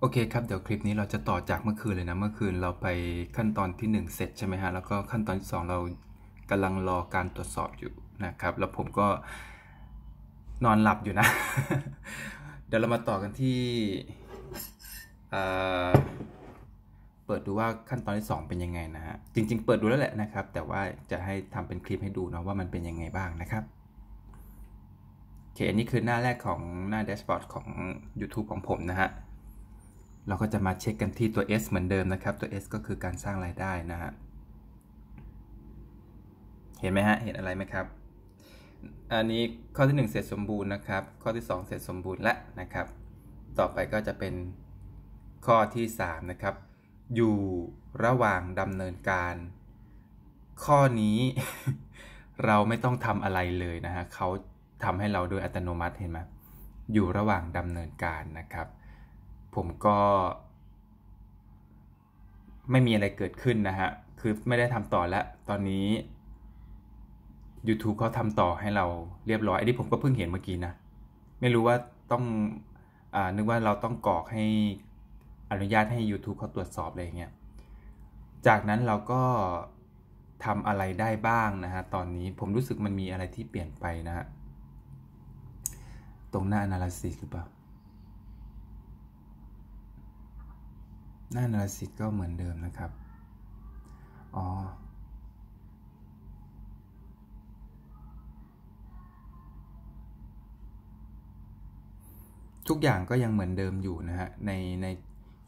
โอเค ครับเดี๋ยวคลิปนี้เราจะต่อจากเมื่อคืนเลยนะเมื่อคืน เราไปขั้นตอนที่ 1เสร็จใช่ไหมฮะแล้วก็ขั้นตอนที่2เรากำลังรอการตรวจสอบอยู่นะครับ แล้วผมก็นอนหลับอยู่นะ เดี๋ยวเรามาต่อกันที่ เปิดดูว่าขั้นตอนที่ 2 เป็นยังไง นะฮะจริงๆเปิดดูแล้วแหละนะครับ แต่ว่าจะให้ทำเป็นคลิปให้ดูเนาะว่ามันเป็นยังไงบ้างนะครับโอเคอันนี้คือหน้าแรกของหน้าแดชบอร์ดของ YouTube ของผมนะฮะเราก็จะมาเช็คกันที่ตัว S เหมือนเดิมนะครับ ตัว S ก็คือการสร้างรายได้นะฮะ เห็นไหมฮะ เห็นอะไรไหมครับ อันนี้ข้อที่1เสร็จสมบูรณ์นะครับ ข้อที่ 2 เสร็จสมบูรณ์และนะครับ ต่อไปก็จะเป็นข้อที่ 3 นะครับ อยู่ระหว่างดำเนินการ ข้อนี้ เราไม่ต้องทำอะไรเลยนะฮะเขาทำให้เราโดยอัตโนมัติเห็นไหมอยู่ระหว่างดำเนินการนะครับผมก็ไม่มีอะไรเกิดขึ้นนะฮะ คือไม่ได้ทำต่อแล้ว ตอนนี้ YouTube เขาทำต่อให้เราเรียบร้อยอันนี้ผมก็เพิ่งเห็นเมื่อกี้นะ ไม่รู้ว่าต้องอนึกว่าเราต้องกรอกให้อนุญาตให้ YouTube เขาตรวจสอบอะไรเงี้ย จากนั้นเราก็ทำอะไรได้บ้างนะฮะ ตอนนี้ผมรู้สึกมันมีอะไรที่เปลี่ยนไปนะฮะ ตรงหน้า analysis หรือเปล่าน้านาสิตก็เหมือนเดิมนะครับ อ๋อ ทุกอย่างก็ยังเหมือนเดิมอยู่นะฮะ ใน ใน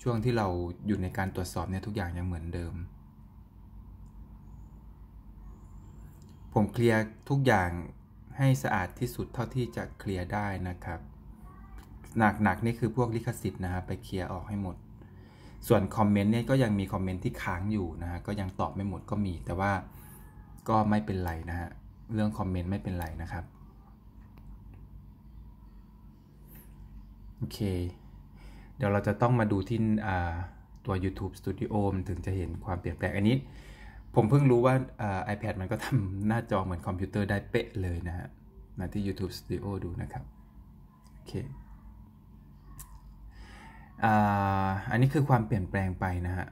ช่วงที่เราอยู่ในการตรวจสอบเนี่ยทุกอย่างยังเหมือนเดิม ผมเคลียร์ทุกอย่างให้สะอาดที่สุดเท่าที่จะเคลียร์ได้นะครับ หนักๆนี่คือพวกลิขสิทธิ์นะฮะไปเคลียร์ออกให้หมดส่วนคอมเมนต์เนี่ยก็ยังมีคอมเมนต์ที่ค้างอยู่นะฮะก็ยังตอบไม่หมดก็มีแต่ว่าก็ไม่เป็นไรนะฮะเรื่องคอมเมนต์ไม่เป็นไรนะครับ โอเค เดี๋ยวเราจะต้องมาดูที่ตัว YouTube Studio มถึงจะเห็นความเปลี่ยนแปลงอันนี้ ผมเพิ่งรู้ว่า iPad มันก็ทำหน้าจอเหมือนคอมพิวเตอร์ได้เป๊ะเลยนะฮะมาที่ YouTube Studio ดูนะครับ โอเคอันนี้คือความเปลี่ยนแปลงไปนะฮะ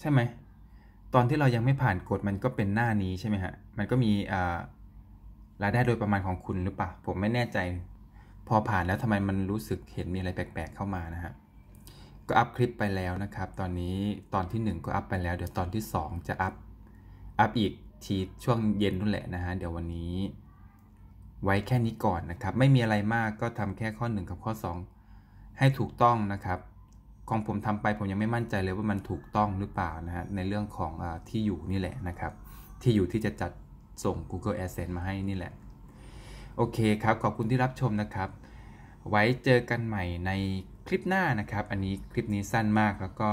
ใช่ไหมตอนที่เรายังไม่ผ่านกฎมันก็เป็นหน้านี้ใช่ไหมฮะมันก็มีรายได้โดยประมาณของคุณหรือเปล่าผมไม่แน่ใจ พอผ่านแล้วทำไมมันรู้สึกเห็นมีอะไรแปลกๆ เข้ามา นะฮะก็อัพคลิปไปแล้วนะครับ ตอนนี้ตอนที่ 1 ก็อัพไปแล้ว เดี๋ยวตอนที่2จะอัพอัพอีกทีช่วงเย็นนู่นแหละนะฮะเดี๋ยววันนี้ ไว้แค่นี้ก่อนนะครับ ไม่มีอะไรมากก็ทำแค่ข้อ 1 กับข้อ 2 ให้ถูกต้องนะครับของผมทำไปผมยังไม่มั่นใจเลยว่ามันถูกต้องหรือเปล่านะฮะในเรื่องของอที่อยู่นี่แหละนะครับ ที่อยู่ที่จะจัดส่ง Google Adsense มาให้นี่แหละ โอเคครับ ขอบคุณที่รับชมนะครับ ไว้เจอกันใหม่ในคลิปหน้านะครับ อันนี้คลิปนี้สั้นมากแล้วก็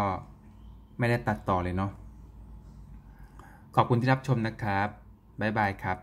ไม่ได้ตัดต่อเลยเนาะขอบคุณที่รับชมนะครับบ๊ายบายครับ